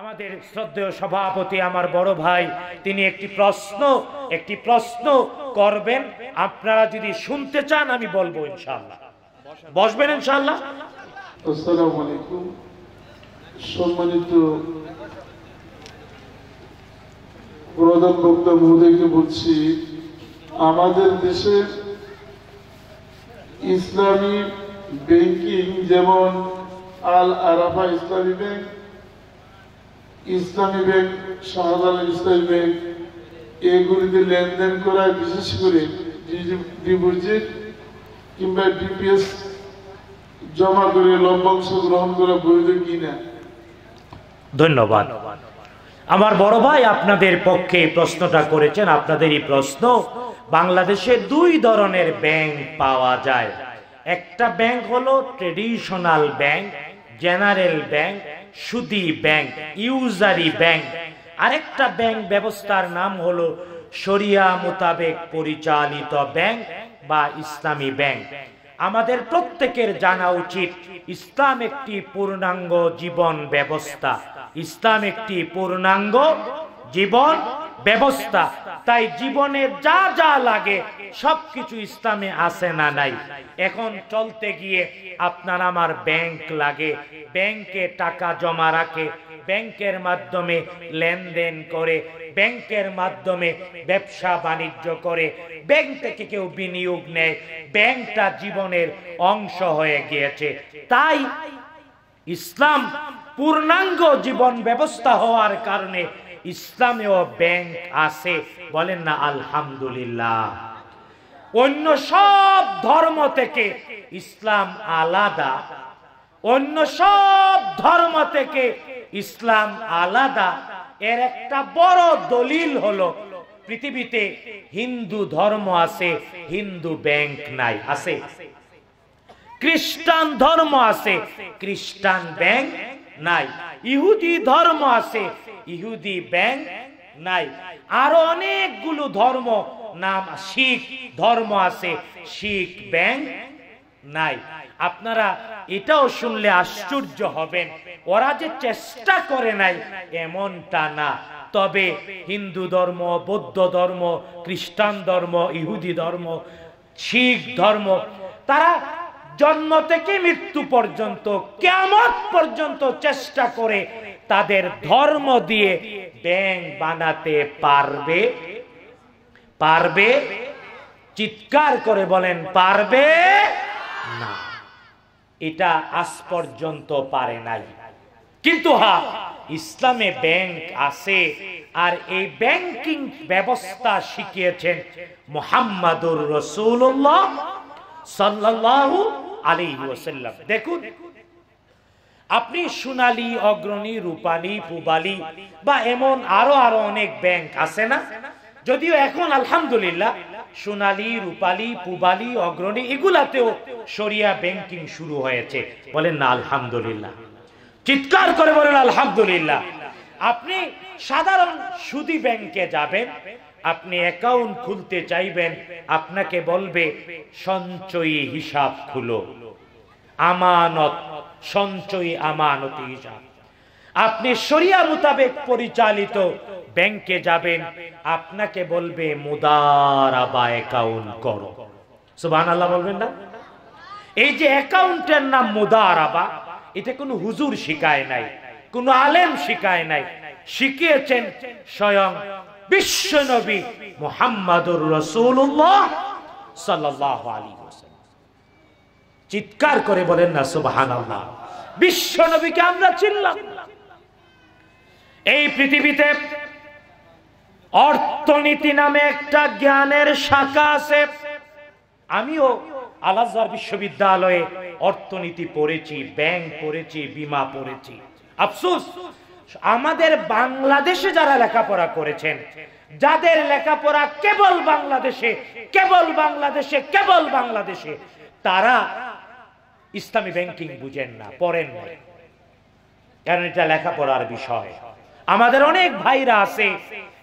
আমাদের শ্রদ্ধেয় সভাপতি আমার বড় ভাই তিনি একটি প্রশ্ন একটি প্রশ্ন করবেন আপনারা যদি শুনতে চান আমি বলবো ইনশাল্লাহ বসবেন ইনশাল্লাহ আসসালামু আলাইকুম সম্মানিত প্রধান বক্তা মহোদয়কে বলছি আমাদের দেশের ইসলামী ব্যাংকিং যেমন আল আরাফা ইসলামী ব্যাংক ইসলামী ব্যাংক শাহজাল ইসলামী ব্যাংক এগুলিতে লেনদেন করা বিশেষ করে ডিপোজিট কিংবা ডিপিএস জমা করে লভ্যাংশ গ্রহণ করা বৈধ কিনা ধন্যবাদ আমার বড় ভাই আপনাদের পক্ষে প্রশ্নটা করেছেন আপনাদেরই প্রশ্ন বাংলাদেশে দুই ধরনের ব্যাংক পাওয়া যায় একটা ব্যাংক হলো ট্রেডিশনাল ব্যাংক জেনারেল ব্যাংক সুদি ব্যাংক ইউজারি ব্যাংক আরেকটা ব্যাংক ব্যবস্থার নাম হলো শরিয়া মোতাবেক পরিচালিত ব্যাংক বা ইসলামী ব্যাংক আমাদের প্রত্যেকের জানা উচিত ইসলাম একটি পূর্ণাঙ্গ জীবন ব্যবস্থা ইসলাম একটি পূর্ণাঙ্গ জীবন ব্যবস্থা তাই জীবনে যা যা লাগে সবকিছু ইসলামে আছে না নাই এখন চলতে গিয়ে আপনার আমার ব্যাংক লাগে ব্যাংকে টাকা জমা রাখে ব্যাংকের মাধ্যমে লেনদেন করে ব্যাংকের মাধ্যমে ব্যবসা বাণিজ্য করে ব্যাংক থেকে কেউ বিনিয়োগ নেয় ব্যাংকটা জীবনের অংশ হয়ে গিয়েছে তাই ইসলাম পূর্ণাঙ্গ জীবন ব্যবস্থা হওয়ার কারণে ইসলামেও ব্যাংক আছে বলেন না আলহামদুলিল্লাহ অন্য সব ধর্ম থেকে ইসলাম আলাদা অন্য সব ধর্ম থেকে ইসলাম আলাদা এর একটা বড় দলিল হলো পৃথিবীতে হিন্দু ধর্ম আছে হিন্দু ব্যাংক নাই আছে খ্রিস্টান ধর্ম আছে খ্রিস্টান ব্যাংক নাই ইহুদি ধর্ম আছে ইহুদি ব্যাংক নাই আরো অনেকগুলো ধর্ম নাম শিখ ধর্ম আছে শিখ ব্যাং নাই আপনারা এটাও শুনলে আশ্চর্য হবেন ওরা যে চেষ্টা করে নাই এমনটা না তবে হিন্দু ধর্ম বৌদ্ধ ধর্ম খ্রিস্টান ধর্ম ইহুদি ধর্ম শিখ ধর্ম তারা জন্ম থেকে মৃত্যু পর্যন্ত কেমন পর্যন্ত চেষ্টা করে তাদের ধর্ম দিয়ে ব্যাং বানাতে পারবে পারবে চিৎকার করে বলেন পারবে না এটা আজ পর্যন্ত পারে নাই কিন্তু হা হ্যাঁ, ইসলামে ব্যাংক আছে আর এই ব্যাংকিং ব্যবস্থা শিখিয়েছেন মোহাম্মদুর রসুল্লাহ সাল্লাহ আলী ওসাল্লাম দেখুন আপনি সোনালি অগ্রণী রূপালী পুবালী বা এমন আরো আরো অনেক ব্যাংক আছে না যদিও এখন আলহামদুলিল্লাহ সোনালি রূপালি পুবালি অগ্রণী এগুলাতেও সরিয়া ব্যাংকিং শুরু হয়েছে বলেন না আলহামদুলিল্লাহ চিৎকার করে বলেন আলহামদুলিল্লাহ আপনি সাধারণ সুদী ব্যাংকে যাবেন আপনি অ্যাকাউন্ট খুলতে চাইবেন আপনাকে বলবে সঞ্চয়ী হিসাব খুলো আমানত সঞ্চয়ী আমানতি হিসাব আপনি শরিয়া মোতাবেক পরিচালিত ব্যাংকে যাবেন আপনাকে বলবে মুদারা বা অ্যাকাউন্ট করো সুবান আল্লাহ বলবেন না এই যে অ্যাকাউন্টের নাম মুদারাবা এটা কোনো হুজুর শিখায় নাই কোন আলেম শিখায় নাই শিখিয়েছেন স্বয়ং বিশ্বনবী মোহাম্মদুর রসুল্লাহ সাল্লাহ আলী চিৎকার করে বলেন না সুবাহান বিশ্ব নবীকে আমরা চিনলাম এই পৃথিবীতে অর্থনীতি নামে একটা জ্ঞানের শাখা আছে আমিও আলাজার বিশ্ববিদ্যালয়ে অর্থনীতি পড়েছি ব্যাংক পড়েছি বিমা পড়েছি আফসোস আমাদের বাংলাদেশে যারা লেখাপড়া করেছেন যাদের লেখাপড়া কেবল বাংলাদেশে কেবল বাংলাদেশে কেবল বাংলাদেশে তারা ইসলামী ব্যাংকিং বুঝেন না পড়েন না কারণ এটা লেখাপড়ার বিষয় আমাদের অনেক ভাইরা আছে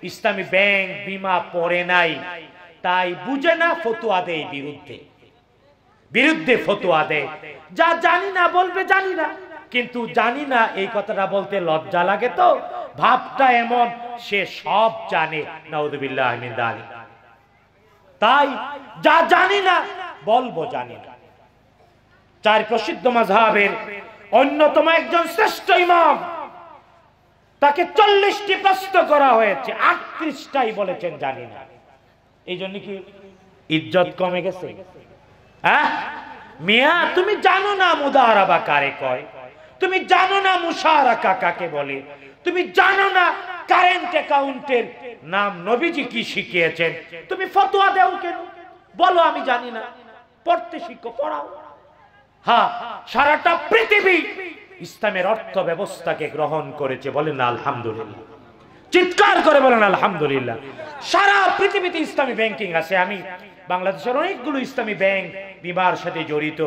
ইসলামী ব্যাংক বিমা পড়ে নাই তাই বুঝে না ফতুয়া দেয় বিরুদ্ধে বিরুদ্ধে ফতুয়া দেয় যা জানি না বলবে জানি না কিন্তু জানি না এই কথাটা বলতে লজ্জা লাগে তো ভাবটা এমন সে সব জানে তাই যা জানি না বলবো জানি না চার প্রসিদ্ধ মাঝাবের অন্যতম একজন শ্রেষ্ঠ ইমাম তাকে চল্লিশটি প্রশ্ন করা হয়েছে আটত্রিশটাই বলেছেন জানি না এই জন্য কি ইজ্জত কমে গেছে হ্যাঁ মিয়া তুমি জানো না মুদারাবা কারে কয় তুমি জানো না মুশারা কাকাকে বলে তুমি জানো না কারেন্ট অ্যাকাউন্টের নাম নবীজি কি শিখিয়েছেন তুমি ফতোয়া দেও কেন বলো আমি জানি না পড়তে শিখো পড়াও হ্যাঁ সারাটা পৃথিবী ইসলামের অর্থ ব্যবস্থাকে গ্রহণ করেছে বলেন আলহামদুলিল্লাহ চিৎকার করে বলেন আলহামদুলিল্লাহ সারা পৃথিবীতে ইসলামী ব্যাংকিং আছে আমি বাংলাদেশের অনেকগুলো ইসলামী ব্যাংক বিমার সাথে জড়িত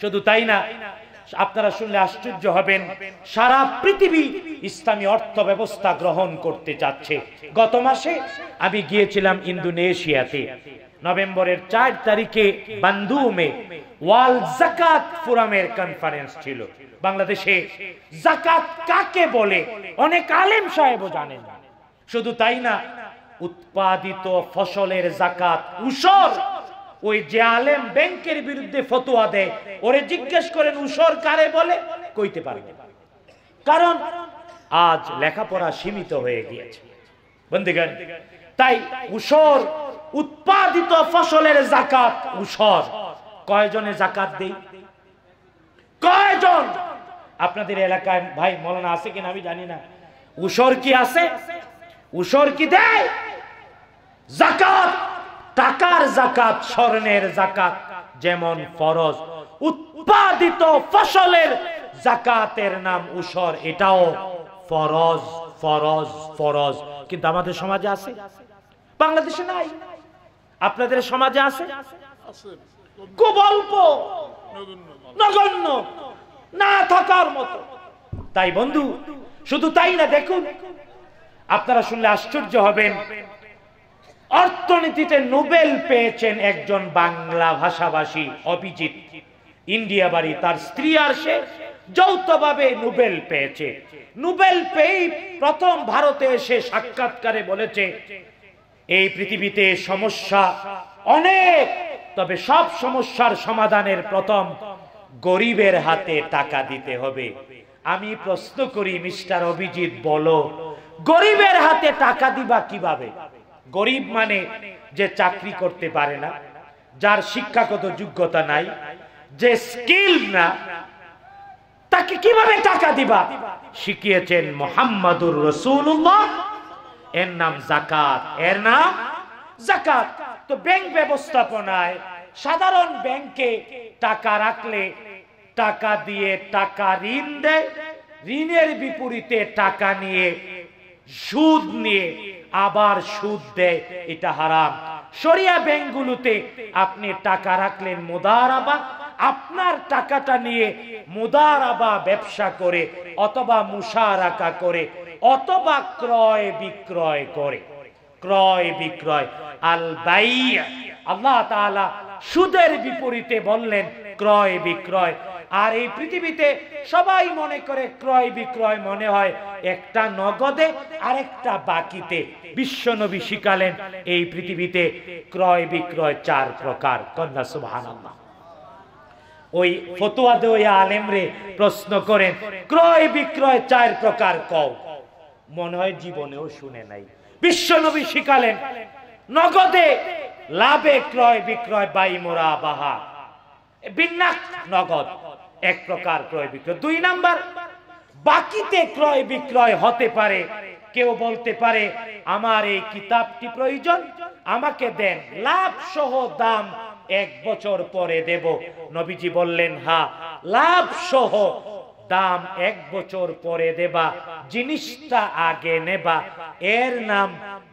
শুধু তাই না আপনারা শুনলে আশ্চর্য হবেন সারা পৃথিবী ইসলামী অর্থ ব্যবস্থা গ্রহণ করতে যাচ্ছে গত মাসে আমি গিয়েছিলাম ইন্দোনেশিয়াতে নভেম্বরের চার তারিখে বান্দুমে ওয়াল জাকাত ফোরামের কনফারেন্স ছিল বাংলাদেশে জাকাত কাকে বলে অনেক আলেম সাহেব জানেন শুধু তাই না উৎপাদিত ফসলের জাকাত উসর ওই যে আলেম ব্যাংকের বিরুদ্ধে ফতোয়া দেয় ওরে জিজ্ঞেস করেন উসর কারে বলে কইতে পারবে কারণ আজ লেখাপড়া সীমিত হয়ে গিয়েছে বন্ধুগণ তাই উসর উৎপাদিত ফসলের জাকাত উসর কয়জনে জাকাত দেই কয়জন আপনাদের এলাকায় ভাই মলানা আছে কিনা আমি জানি না উসর কি আছে উসর কি দেয় জাকাত টাকার জাকাত স্বর্ণের জাকাত যেমন ফরজ উৎপাদিত ফসলের জাকাতের নাম উসর এটাও ফরজ ফরজ ফরজ কিন্তু আমাদের সমাজে আছে বাংলাদেশে নাই আপনাদের সমাজে আছে খুব অল্প নগণ্য না থাকার মতো তাই বন্ধু শুধু তাই না দেখুন আপনারা শুনলে আশ্চর্য হবেন অর্থনীতিতে নোবেল পেয়েছেন একজন বাংলা ভাষাভাষী অভিজিৎ ইন্ডিয়া বাড়ি তার স্ত্রী আর সে যৌথভাবে নোবেল পেয়েছে নোবেল পেয়ে প্রথম ভারতে এসে সাক্ষাৎকারে বলেছে এই পৃথিবীতে সমস্যা অনেক তবে সব সমস্যার সমাধানের প্রথম গরিবের হাতে টাকা দিতে হবে আমি প্রশ্ন করি মিস্টার অভিজিৎ বলো গরিবের হাতে টাকা দিবা কিভাবে গরিব মানে যে চাকরি করতে পারে না যার শিক্ষাগত যোগ্যতা নাই যে স্কিল না তাকে কিভাবে টাকা দিবা শিখিয়েছেন মোহাম্মদুর রসুল এর নাম জাকাত এর নাম জাকাত তো ব্যাংক ব্যবস্থাপনায় সাধারণ ব্যাংকে টাকা রাখলে টাকা দিয়ে টাকা ঋণ দেয় ঋণের বিপরীতে টাকা নিয়ে সুদ নিয়ে আবার সুদ দেয় এটা হারাম সরিয়া ব্যাংকগুলোতে আপনি টাকা রাখলেন মোদার আবা আপনার টাকাটা নিয়ে আবা ব্যবসা করে অথবা মুশারাকা করে অথবা ক্রয় বিক্রয় করে ক্রয় বিক্রয় আল বাইয়া আল্লাহ তাআলা সুদের বিপরীতে বললেন ক্রয় বিক্রয় আর এই পৃথিবীতে সবাই মনে করে ক্রয় বিক্রয় মনে হয় একটা নগদে আরেকটা বাকিতে বিশ্বনবী শিখালেন এই পৃথিবীতে ক্রয় বিক্রয় চার প্রকার কন্যা সুবহানাল্লাহ ওই ফতুয়া ওই আলেম রে প্রশ্ন করেন ক্রয় বিক্রয় চার প্রকার কও মনে হয় জীবনেও শুনে নাই বিশ্বনবী শিখালেন নগদে লাভে ক্রয় বিক্রয় বাই মোরা বাহা বিন্যাস নগদ এক প্রকার ক্রয় বিক্রয় দুই নাম্বার বাকিতে ক্রয় বিক্রয় হতে পারে কেউ বলতে পারে আমার এই কিতাবটি প্রয়োজন আমাকে দেন লাভ সহ দাম এক বছর পরে দেব নবীজি বললেন হা হ্যাঁ, লাভ সহ দাম এক বছর পরে দেবা জিনিসটা আগে নেবা এর নাম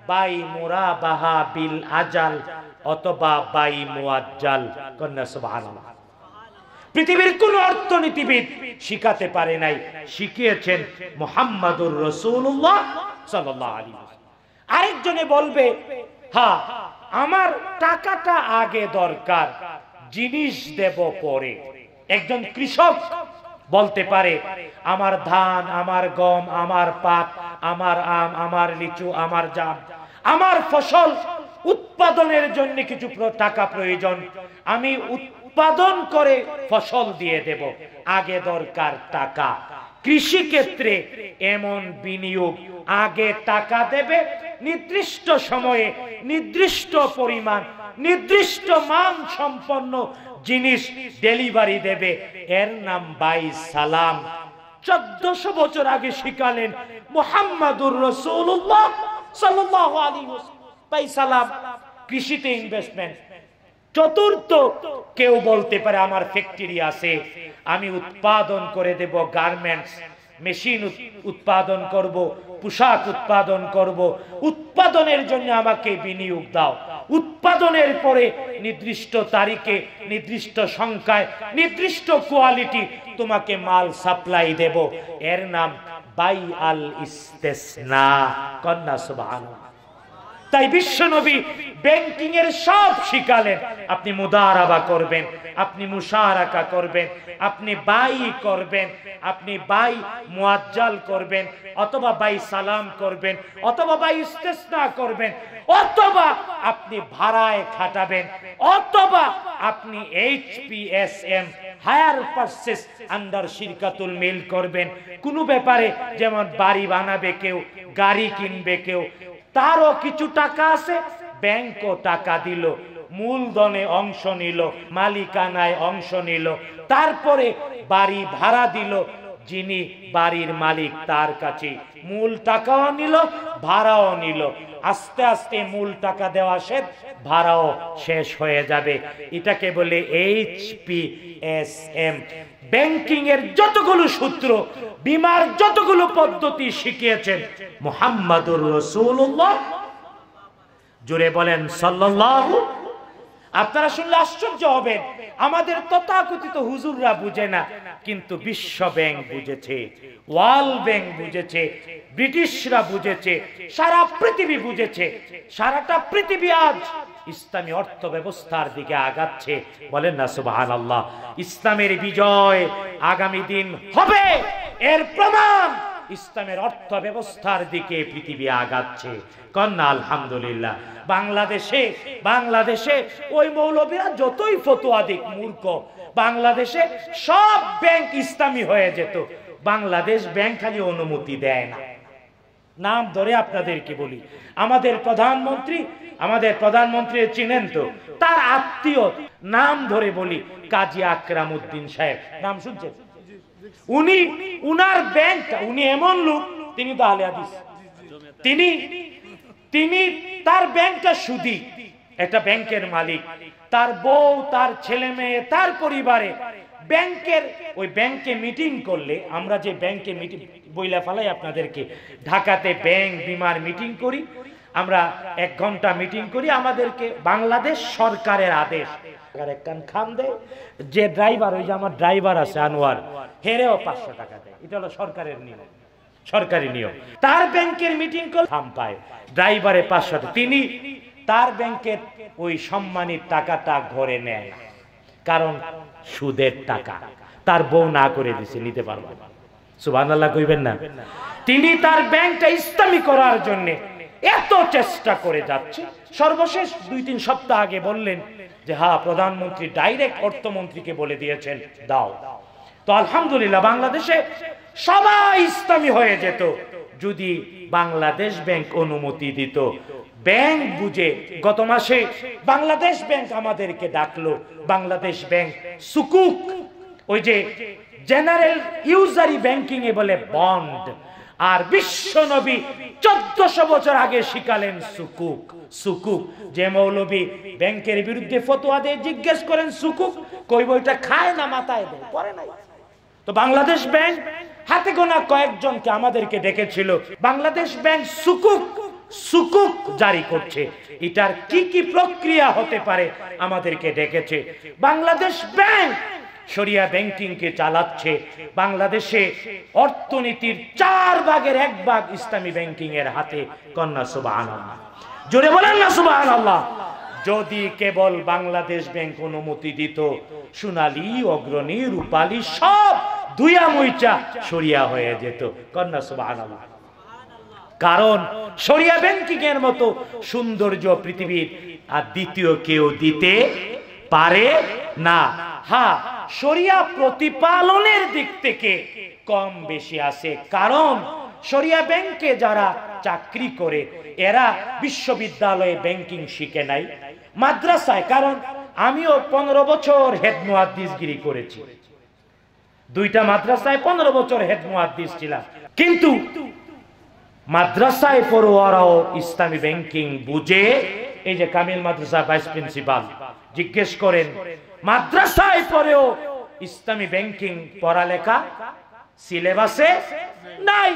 বাই মোরা বাহা বিল আজাল অথবা বাই মুআজ্জাল কন্যা সুবহানাল্লাহ পৃথিবীর কোন অর্থনীতিবিদ শিখাতে পারে নাই শিখিয়েছেন মোহাম্মদুর রসুল্লাহ সাল আরেকজনে বলবে হা আমার টাকাটা আগে দরকার জিনিস দেব পরে একজন কৃষক বলতে পারে আমার ধান আমার গম আমার পাট আমার আম আমার লিচু আমার জাম আমার ফসল উৎপাদনের জন্য কিছু টাকা প্রয়োজন আমি উৎপাদন করে ফসল দিয়ে দেব আগে দরকার টাকা কৃষি ক্ষেত্রে এমন বিনিয়োগ আগে টাকা দেবে নির্দিষ্ট সময়ে নির্দিষ্ট পরিমাণ নির্দিষ্ট মান সম্পন্ন জিনিস ডেলিভারি দেবে এর নাম বাই সালাম চোদ্দশো বছর আগে শিখালেন মোহাম্মদুর রসুল্লাহ সাল্লাহ আলী বাই সালাম কৃষিতে ইনভেস্টমেন্ট চতুর্থ কেউ বলতে পারে আমার ফ্যাক্টরি আছে আমি উৎপাদন করে দেব গার্মেন্টস মেশিন উৎপাদন করব পোশাক উৎপাদন করব উৎপাদনের জন্য আমাকে বিনিয়োগ দাও উৎপাদনের পরে নির্দিষ্ট তারিখে নির্দিষ্ট সংখ্যায় নির্দিষ্ট কোয়ালিটি তোমাকে মাল সাপ্লাই দেব এর নাম বাই আল ইস্তেসনা কন্যা সুবাহ তাই বিশ্ব নবী ব্যাংকিং এর সব শিখালেন আপনি মুদারাবা করবেন আপনি মুশারাকা করবেন আপনি বাই করবেন আপনি বাই মুআজ্জাল করবেন অথবা বাই সালাম করবেন অথবা বাই ইস্তেসনা করবেন অথবা আপনি ভাড়ায় খাটাবেন অথবা আপনি এইচপিএসএম হায়ার পারচেস আন্ডার শিরকাতুল মিল করবেন কোনো ব্যাপারে যেমন বাড়ি বানাবে কেউ গাড়ি কিনবে কেউ তারও কিছু টাকা আছে ব্যাংকও টাকা দিল মূলধনে অংশ নিল মালিকানায় অংশ নিল তারপরে বাড়ি ভাড়া দিল যিনি বাড়ির মালিক তার কাছে মূল টাকাও নিল ভাড়াও নিল আস্তে আস্তে মূল টাকা দেওয়া শেষ ভাড়াও শেষ হয়ে যাবে এটাকে বলে H P S M banking এর যতগুলো সূত্র বিমার যতগুলো পদ্ধতি শিখিয়েছেন মোহাম্মদুর রসুল্লাহ জুড়ে বলেন সাল্লাহ আপনারা শুনলে আশ্চর্য হবেন আমাদের তথাকথিত হুজুররা বুঝে না কিন্তু বিশ্ব ব্যাংক বুঝেছে ওয়ার্ল্ড ব্যাংক বুঝেছে ব্রিটিশরা বুঝেছে সারা পৃথিবী বুঝেছে সারাটা পৃথিবী আজ ইসলামী অর্থ ব্যবস্থার দিকে আগাচ্ছে বলেন না সুবাহান আল্লাহ ইসলামের বিজয় আগামী দিন হবে এর প্রমাণ ইসলামের অর্থ ব্যবস্থার দিকে পৃথিবী আগাচ্ছে কন্যা আলহামদুলিল্লাহ বাংলাদেশে বাংলাদেশে ওই মৌলবীরা যতই ফতোয়া দিক মূর্খ বাংলাদেশে সব ব্যাংক ইসলামী হয়ে যেত বাংলাদেশ ব্যাংক খালি অনুমতি দেয় না নাম ধরে আপনাদেরকে বলি আমাদের প্রধানমন্ত্রী আমাদের প্রধানমন্ত্রী চিনেন তো তার আত্মীয় নাম ধরে বলি কাজী আকরাম উদ্দিন সাহেব নাম শুনছেন উনি উনার ব্যাংকটা উনি এমন লোক তিনি তো আলে আদিস তিনি তিনি তার ব্যাংকটা সুদি এটা ব্যাংকের মালিক তার বউ তার ছেলে মেয়ে তার পরিবারে ব্যাংকের ওই ব্যাংকে মিটিং করলে আমরা যে ব্যাংকে মিটিং বইলা ফালাই আপনাদেরকে ঢাকাতে ব্যাংক বিমার মিটিং করি আমরা এক ঘন্টা মিটিং করি আমাদেরকে বাংলাদেশ সরকারের আদেশ একখান খাম দেয় যে ড্রাইভার ওই যে আমার ড্রাইভার আছে আনোয়ার হেরেও পাঁচশো টাকা দেয় এটা হলো সরকারের নিয়ম সরকারি নিয়ম তার ব্যাংকের মিটিং করে খাম পায় ড্রাইভারে পাঁচশো তিনি তার ব্যাংকের ওই সম্মানের টাকাটা ঘরে নেয় কারণ সুদের টাকা তার বউ না করে দিছে নিতে সুবান আল্লাহ কইবেন না তিনি তার ব্যাংকটা ইসলামী করার জন্যে এত চেষ্টা করে যাচ্ছে সর্বশেষ দুই তিন সপ্তাহ আগে বললেন যে হা প্রধানমন্ত্রী ডাইরেক্ট অর্থমন্ত্রীকে বলে দিয়েছেন দাও তো আলহামদুলিল্লাহ বাংলাদেশে সবাই ইসলামী হয়ে যেত যদি বাংলাদেশ ব্যাংক অনুমতি দিত ব্যাংক বুঝে গত মাসে বাংলাদেশ ব্যাংক আমাদেরকে ডাকলো বাংলাদেশ ব্যাংক সুকুক ওই যে জেনারেল ইউজারি ব্যাংকিং এ বলে বন্ড আর বিশ্ব নবী চোদ্দশো বছর আগে শিখালেন সুকুক সুকুক যে মৌলবী ব্যাংকের বিরুদ্ধে ফতুয়া দিয়ে জিজ্ঞেস করেন সুকুক কই বইটা খায় না মাথায় দেয় পরে নাই তো বাংলাদেশ ব্যাংক হাতে গোনা কয়েকজনকে আমাদেরকে দেখেছিল বাংলাদেশ ব্যাংক সুকুক সুকুক জারি করছে এটার কি কি প্রক্রিয়া হতে পারে আমাদেরকে দেখেছে বাংলাদেশ ব্যাংক সরিয়া ব্যাংকিংকে চালাচ্ছে বাংলাদেশে অর্থনীতির চার ভাগের এক ভাগ ইসলামী ব্যাংকিং এর হাতে কন্যা সুবাহ জোরে বলেন না সুবাহ আল্লাহ যদি কেবল বাংলাদেশ ব্যাংক অনুমতি দিত সোনালি অগ্রণী রূপালী সব দুইয়া মুইচা সরিয়া হয়ে যেত কন্যা সুবাহ কারণ সরিয়া ব্যাংকিং এর মতো সৌন্দর্য পৃথিবীর আর দ্বিতীয় কেউ দিতে পারে না হ্যাঁ শরিয়া প্রতিপালনের দিক থেকে কম বেশি আছে কারণ শরিয়া ব্যাংকে যারা চাকরি করে এরা বিশ্ববিদ্যালয়ে ব্যাংকিং শিখে নাই মাদ্রাসায় কারণ আমিও পনেরো বছর হেদমুয়াদ্দিসগিরি করেছি দুইটা মাদ্রাসায় পনেরো বছর হেদমুয়াদ্দিস ছিলাম কিন্তু মাদ্রাসায় পড়ুয়ারাও ইসলামী ব্যাংকিং বুঝে এই যে কামিল মাদ্রাসা ভাইস প্রিন্সিপাল জিজ্ঞেস করেন মাদ্রাসায় পরেও ইসলামী ব্যাংকিং পড়ালেখা সিলেবাসে নাই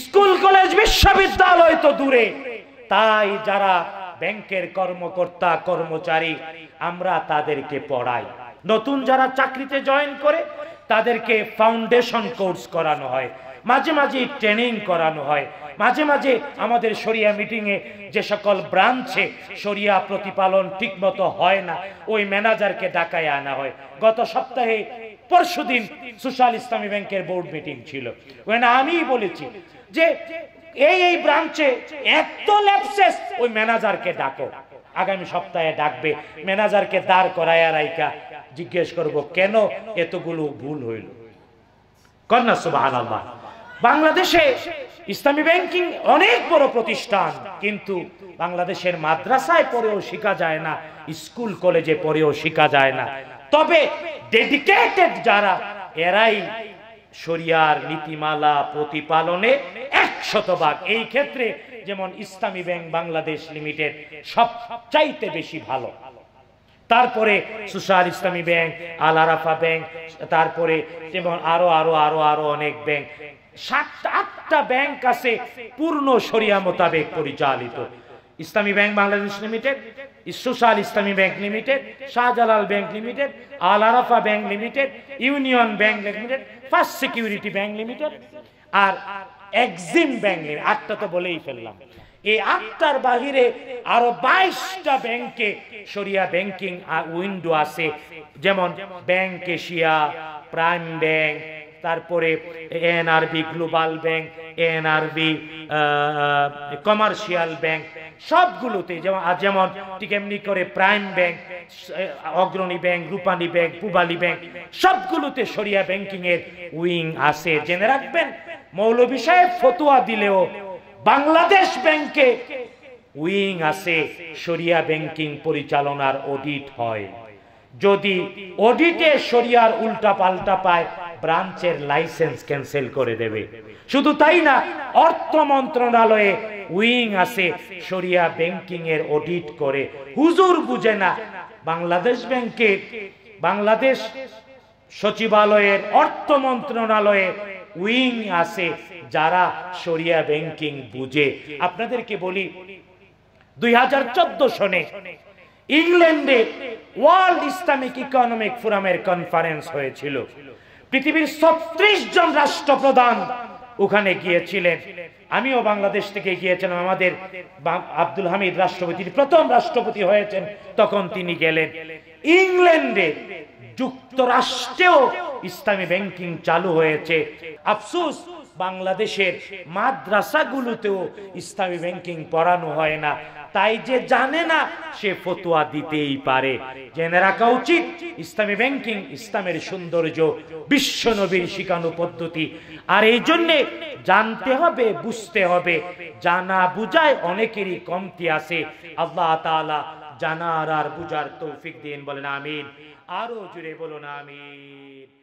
স্কুল কলেজ বিশ্ববিদ্যালয় তো দূরে তাই যারা ব্যাংকের কর্মকর্তা কর্মচারী আমরা তাদেরকে পড়াই নতুন যারা চাকরিতে জয়েন করে তাদেরকে ফাউন্ডেশন কোর্স করানো হয় মাঝে মাঝে ট্রেনিং করানো হয় মাঝে মাঝে আমাদের সরিয়া মিটিংয়ে যে সকল ব্রাঞ্চে সরিয়া প্রতিপালন ঠিকমতো হয় না ওই ম্যানেজারকে ডাকায় আনা হয় গত সপ্তাহে পরশু দিন সোশ্যাল ইসলামী ব্যাংকের বোর্ড মিটিং ছিল ওখানে আমি বলেছি যে এই এই ব্রাঞ্চে এত ল্যাপসেস ওই ম্যানেজারকে ডাকো আগামী সপ্তাহে ডাকবে ম্যানেজারকে দাঁড় করায়া রাইকা জিজ্ঞেস করব কেন এতগুলো ভুল হইল কন্যা সুবাহ আল্লাহ বাংলাদেশে ইসলামী ব্যাংকিং অনেক বড় প্রতিষ্ঠান কিন্তু বাংলাদেশের মাদ্রাসায় পড়েও শেখা যায় না স্কুল কলেজে পড়েও শেখা যায় না তবে ডেডিকেটেড যারা এরাই শরিয়ার নীতিমালা প্রতিপালনে শতভাগ এই ক্ষেত্রে যেমন ইসলামী ব্যাংক বাংলাদেশ লিমিটেড সবচাইতে বেশি ভালো তারপরে সুশাল ইসলামী ব্যাংক আল আরাফা ব্যাংক তারপরে যেমন আরো আরো আরো আরো অনেক ব্যাংক সাতটা আটটা ব্যাংক আছে পূর্ণ সরিয়া মোতাবেক পরিচালিত Islami bank Bangladesh limited social Islami bank limited Shahjalal bank limited Al Arafah bank limited union bank limited first security bank limited আর এক্সিম ব্যাংক লিমিটেড আটটা তো বলেই ফেললাম এই আটটার বাহিরে আরো বাইশটা ব্যাংকে সরিয়া ব্যাংকিং উইন্ডো আছে যেমন ব্যাংক এশিয়া প্রাইম ব্যাংক তারপরে NRB global bank NRB commercial bank সবগুলোতে যেমন যেমন ঠিক এমনি করে prime bank Agrani bank Rupali bank Pubali bank সবগুলোতে সরিয়া ব্যাংকিং এর উইং আছে জেনে রাখবেন মৌলভী সাহেব ফতুয়া দিলেও বাংলাদেশ ব্যাংকে উইং আছে সরিয়া ব্যাংকিং পরিচালনার অডিট হয় যদি অডিটে সরিয়ার উল্টা পাল্টা পায় ব্রাঞ্চের লাইসেন্স ক্যান্সেল করে দেবে শুধু তাই না অর্থ মন্ত্রণালয়ে উইং আছে সরিয়া ব্যাংকিং এর অডিট করে হুজুর বুঝে না বাংলাদেশ ব্যাংকে বাংলাদেশ সচিবালয়ের অর্থ মন্ত্রণালয়ে উইং আছে যারা সরিয়া ব্যাংকিং বুঝে আপনাদেরকে বলি দুই সনে ইংল্যান্ডে ওয়ার্ল্ড ইসলামিক ইকোনমিক ফোরামের কনফারেন্স হয়েছিল পৃথিবীর ছত্রিশ জন রাষ্ট্রপ্রধান ওখানে গিয়েছিলেন আমিও বাংলাদেশ থেকে গিয়েছিলাম আমাদের আব্দুল হামিদ রাষ্ট্রপতির প্রথম রাষ্ট্রপতি হয়েছেন তখন তিনি গেলেন ইংল্যান্ডে যুক্তরাষ্ট্রেও ইসলামী ব্যাংকিং চালু হয়েছে আফসুস বাংলাদেশের মাদ্রাসাগুলোতেও ইসলামী ব্যাংকিং পড়ানো হয় না তাই যে জানে না সে ফতোয়া দিতেই পারে জেনে রাখা উচিত ইসলামী ব্যাংকিং ইসলামের সৌন্দর্য বিশ্ব নবীর শিখানো পদ্ধতি আর এই জন্যে জানতে হবে বুঝতে হবে জানা বুঝায় অনেকেরই কমতি আছে আল্লাহ তালা জানার আর বুঝার তৌফিক দিন বলেন আমিন আরো জুড়ে বলুন আমিন